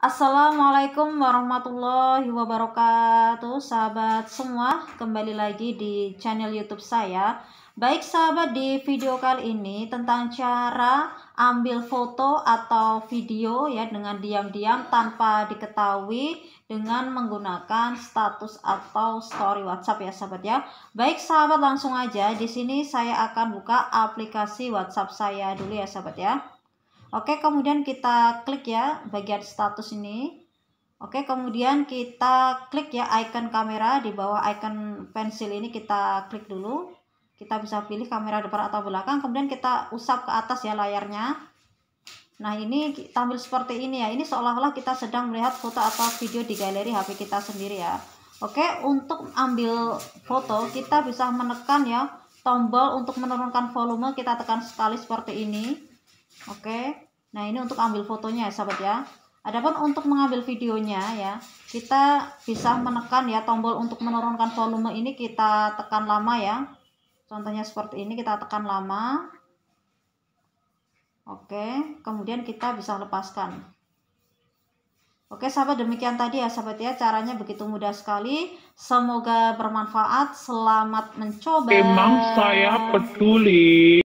Assalamualaikum warahmatullahi wabarakatuh Sahabat semua kembali lagi di channel youtube saya Baik sahabat di video kali ini tentang cara ambil foto atau video ya dengan diam-diam tanpa diketahui dengan menggunakan status atau story WhatsApp ya sahabat ya. Baik sahabat langsung aja di sini saya akan buka aplikasi WhatsApp saya dulu ya sahabat ya. Oke, kemudian kita klik ya bagian status ini. Oke, kemudian kita klik ya icon kamera di bawah icon pensil ini kita klik dulu. Kita bisa pilih kamera depan atau belakang, kemudian kita usap ke atas ya layarnya. Nah, ini tampil seperti ini ya. Ini seolah-olah kita sedang melihat foto atau video di galeri HP kita sendiri ya. Oke, untuk ambil foto kita bisa menekan ya tombol untuk menurunkan volume kita tekan sekali seperti ini. Oke. Nah, ini untuk ambil fotonya ya, sahabat ya. Adapun untuk mengambil videonya ya, kita bisa menekan ya tombol untuk menurunkan volume ini kita tekan lama ya. Contohnya seperti ini kita tekan lama. Oke, kemudian kita bisa lepaskan. Oke sahabat demikian tadi ya sahabat ya caranya begitu mudah sekali. Semoga bermanfaat. Selamat mencoba. Emang saya peduli.